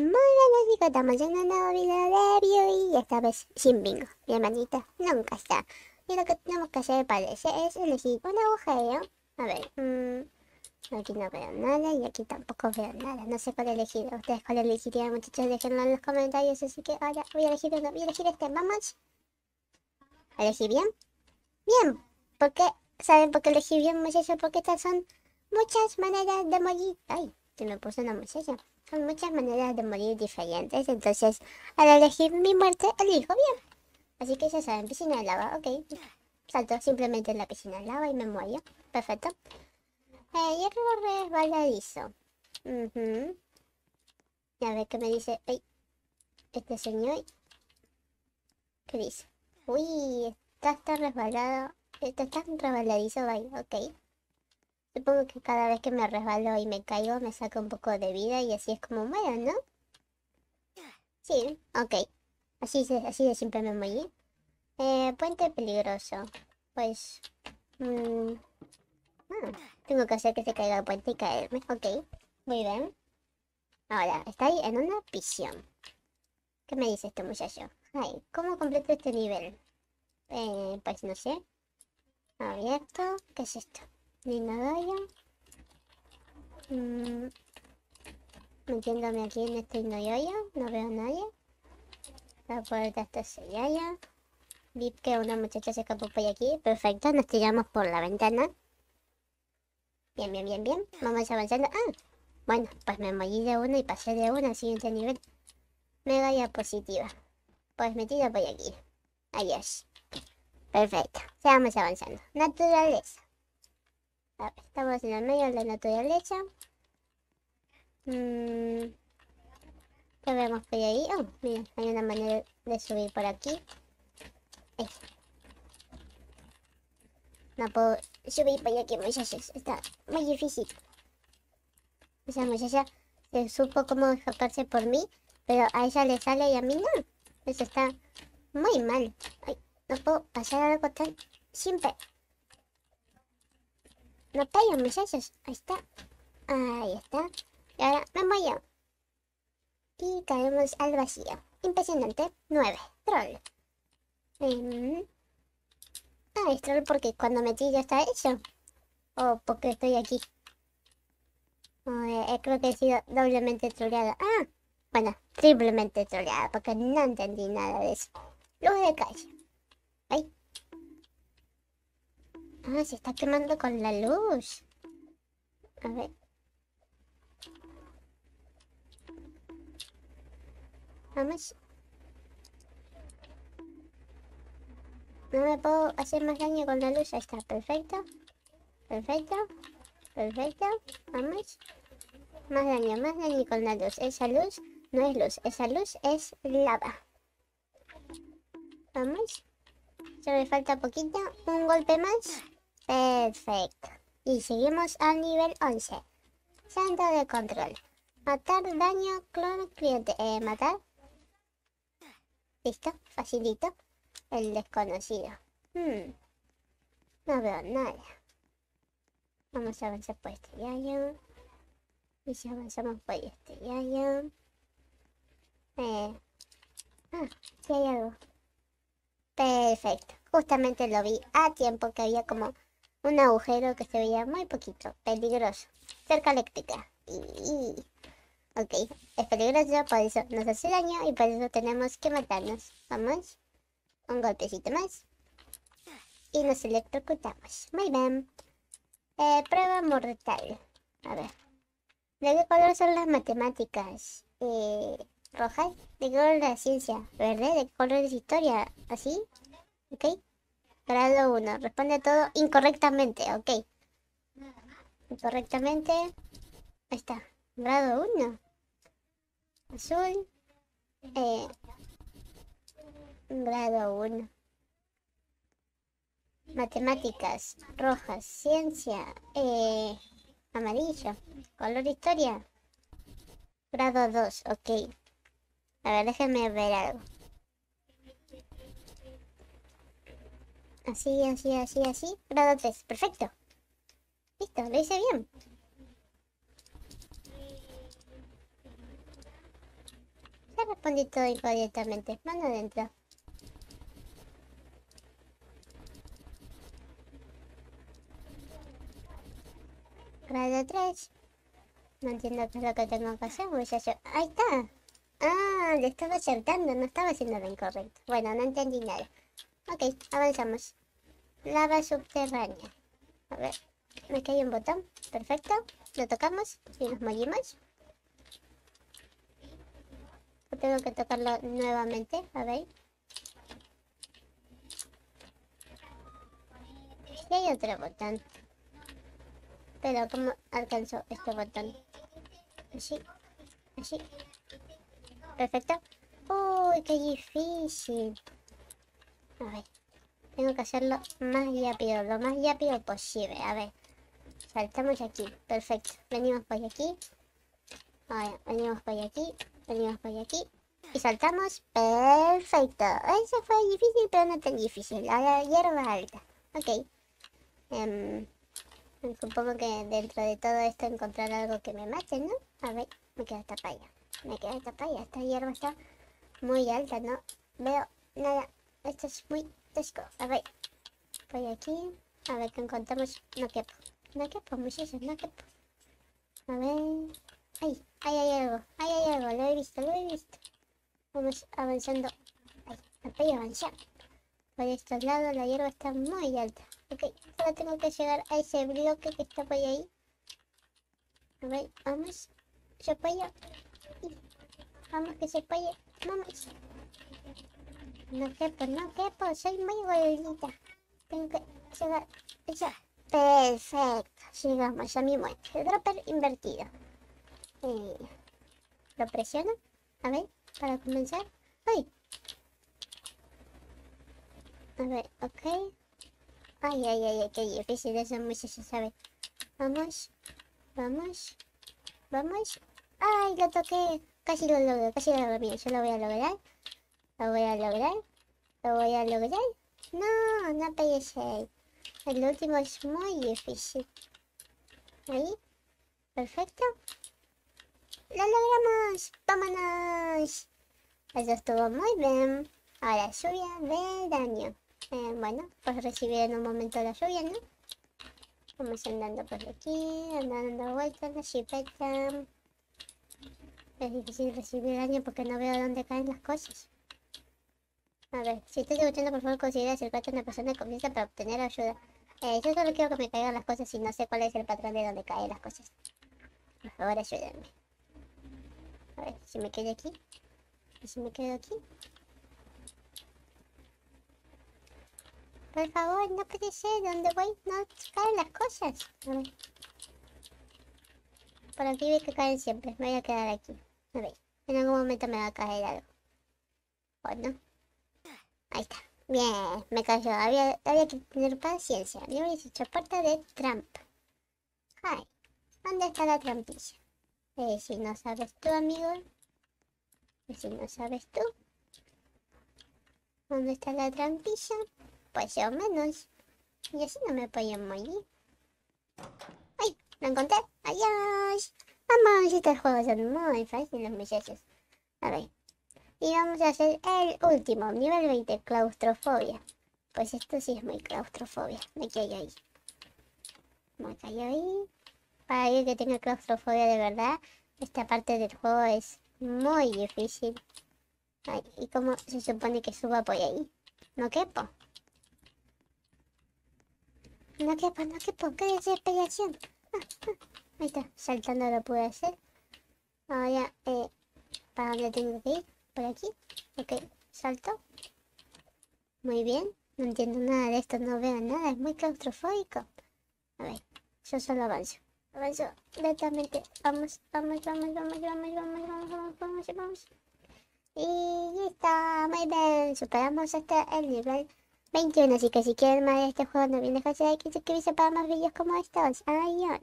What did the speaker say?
Muy buenas chicos, estamos llenando un video de review y esta vez sin bingo. Mi hermanita nunca está. Y lo que tenemos que hacer parece es elegir un agujero. A ver, mm, aquí no veo nada y aquí tampoco veo nada. No sé cuál elegir. Ustedes cuál elegirían, muchachos, déjenlo en los comentarios. Así que ahora voy a elegir uno. Voy a elegir este. Vamos. ¿Elegí bien? Bien. Porque, ¿saben por qué elegí bien, muchachos? Porque estas son muchas maneras de morir. Ay, se me puso una muchacha son muchas maneras de morir diferentes, entonces al elegir mi muerte elijo bien. Así que ya saben, piscina de lava, ok. Salto simplemente en la piscina de lava y me muero. Perfecto. Eh, hierro resbaladizo. A ver qué me dice. este señor. ¿Qué dice? Uy, está tan resbalado. Está tan resbaladizo, vaya, ok. Supongo que cada vez que me resbalo y me caigo me saca un poco de vida y así es como muero, ¿no? Sí, ok. Así, así de siempre me morí. Eh, puente peligroso. Pues... Mm, ah, tengo que hacer que se caiga el puente y caerme. Ok, muy bien. Ahora, estoy en una prisión. ¿Qué me dice este muchacho? Ay, ¿cómo completo este nivel? Eh, pues no sé. Abierto. ¿Qué es esto? ni nadie, Mm, metiéndome aquí en este ya. no veo a nadie. La puerta está sellada. Vi que una muchacha se escapó por aquí. Perfecto, nos tiramos por la ventana. Bien, bien, bien, bien. Vamos avanzando. Ah, bueno, pues me morí de uno y pasé de una al siguiente nivel. Mega positiva. Pues me por aquí. Adiós. Perfecto. Seguimos avanzando. Naturaleza. Estamos en el medio de la naturaleza. Mm, ¿Qué vemos por ahí? mira, hay una manera de subir por aquí. No puedo subir por aquí, muchachos. Está muy difícil. Esa muchacha se supo cómo escaparse por mí, pero a ella le sale y a mí no. Eso está muy mal. no puedo pasar algo tan simple. No tallan, muchachos. Ahí está. Ahí está. Y ahora me voy Y caemos al vacío. Impresionante. 9. Troll. ah, es troll porque cuando metí ya está hecho. O porque estoy aquí. creo que he sido doblemente troleada. Ah, bueno, triplemente troleada porque no entendí nada de eso. Luz de calle. Ahí. Ah, se está quemando con la luz. A ver. Vamos. No me puedo hacer más daño con la luz. Ahí está, perfecto. Perfecto. Perfecto. Vamos. Más daño, más daño con la luz. Esa luz no es luz. Esa luz es lava. Vamos. Se me falta poquito. Un golpe más. Perfecto. Y seguimos al nivel 11. Centro de control. Matar daño clon cliente. Eh, matar. Listo, facilito. El desconocido. Hmm. No veo nada. Vamos a avanzar por este yayo. Y si avanzamos por este yayo. Eh. Ah, si hay algo. Perfecto. Justamente lo vi a tiempo que había como un agujero que se veía muy poquito, peligroso, cerca eléctrica. Ok, es peligroso, por eso nos hace daño y por eso tenemos que matarnos. Vamos, un golpecito más. Y nos electrocutamos. Muy bien. Eh, prueba mortal. A ver. ¿De qué color son las matemáticas? Eh, ¿Rojas? ¿De qué color la ciencia? ¿Verde? ¿De qué color es historia? ¿Así? ¿Ok? Grado 1. Responde todo incorrectamente, ok. Incorrectamente. Ahí está. Grado 1. Azul. Eh, grado 1. Matemáticas. Rojas. Ciencia. Eh, amarillo. Color historia. Grado 2, ok. A ver, déjenme ver algo. Así, así, así, así. Grado 3. Perfecto. Listo, lo hice bien. Ya respondí todo incorrectamente. Manda adentro. Grado 3. No entiendo qué es lo que tengo que hacer, Ahí está. Ah, le estaba acertando, no estaba haciendo lo incorrecto. Bueno, no entendí nada. Ok, avanzamos. Lava subterránea. A ver, me hay un botón. Perfecto. Lo tocamos y nos morimos. Pues tengo que tocarlo nuevamente. A ver. Y hay otro botón. Pero ¿cómo alcanzó este botón? Así. Así. Perfecto. Uy, qué difícil. A ver. Tengo que hacerlo más rápido, lo más rápido posible. A ver. Saltamos aquí. Perfecto. Venimos por aquí. venimos por aquí. Venimos por aquí. Y saltamos. Perfecto. Eso fue difícil, pero no tan difícil. Ahora hierba alta. Ok. Em, supongo que dentro de todo esto encontrar algo que me mate, ¿no? A ver, me queda esta paya. Me queda esta paya. Esta hierba está muy alta, no veo nada esto es muy disco. A ver. Voy aquí. A ver qué encontramos. No quepo. No quepo, muchachos. No quepo. A ver. Ahí. Ahí hay algo. Ahí hay algo. Lo he visto. Lo he visto. Vamos avanzando. Ahí. No puedo avanzar. Por estos lados la hierba está muy alta. Ok. Solo tengo que llegar a ese bloque que está por ahí. A ver. Vamos. Se apoya. Vamos que se apoye. Vamos. No quepo, no quepo, soy muy gordita. Tengo que Perfecto, llegamos a mi muerte. El dropper invertido. Eh, lo presiono. A ver, para comenzar. ¡Ay! A ver, ok. Ay, ay, ay, ay, qué muy mucho se sabe. Vamos, vamos, vamos. ¡Ay, lo toqué! Casi lo logro, casi lo logro. Bien, yo lo voy a lograr. ¿Lo voy a lograr? ¿Lo voy a lograr? No, no pese ahí. El último es muy difícil. Ahí. Perfecto. ¡Lo logramos! ¡Vámonos! Eso estuvo muy bien. Ahora lluvia de daño. Eh, bueno, pues recibir en un momento la lluvia, ¿no? Vamos andando por aquí, andando vuelta, vueltas, la Es difícil recibir daño porque no veo dónde caen las cosas. A ver, si estás escuchando, por favor, considera acercarte a una persona que comienza para obtener ayuda. Eh, yo solo quiero que me caigan las cosas y no sé cuál es el patrón de donde caen las cosas. Por favor, ayúdenme. A ver, si me quedo aquí. si me quedo aquí? Por favor, no puede ser. ¿Dónde voy no caen las cosas. A ver. Por aquí ve que caen siempre. Me voy a quedar aquí. A ver, en algún momento me va a caer algo. ¿O no? Ahí está. Bien, me cayó. Había, que tener paciencia. hubiese hecho parte de trampa Ay, ¿dónde está la trampilla? Eh, si no sabes tú, amigo. Eh, si no sabes tú. ¿Dónde está la trampilla? Pues yo menos. Y así no me muy bien ¡Ay! ¡Lo encontré! ¡Adiós! Vamos, estos juegos son muy fáciles, muchachos. A ver. Y vamos a hacer el último, nivel 20, claustrofobia. Pues esto sí es muy claustrofobia. Me callo ahí. Me callo ahí. Para alguien que tenga claustrofobia de verdad, esta parte del juego es muy difícil. ¿Y cómo se supone que suba por ahí? No quepo. No quepo, no quepo. ¿Qué desesperación? Ah, ah, Ahí está. Saltando lo pude hacer. Ahora, eh, ¿para dónde tengo que ir? por aquí. Ok, salto. Muy bien. No entiendo nada de esto, no veo nada. Es muy claustrofóbico. A ver, yo solo avanzo. Avanzo lentamente. Vamos, vamos, vamos, vamos, vamos, vamos, vamos, vamos, vamos, vamos. Y está, muy bien. Superamos hasta el nivel 21. Así que si quieren más de este juego, no olviden dejarse de like y suscribirse para más vídeos como estos. Adiós.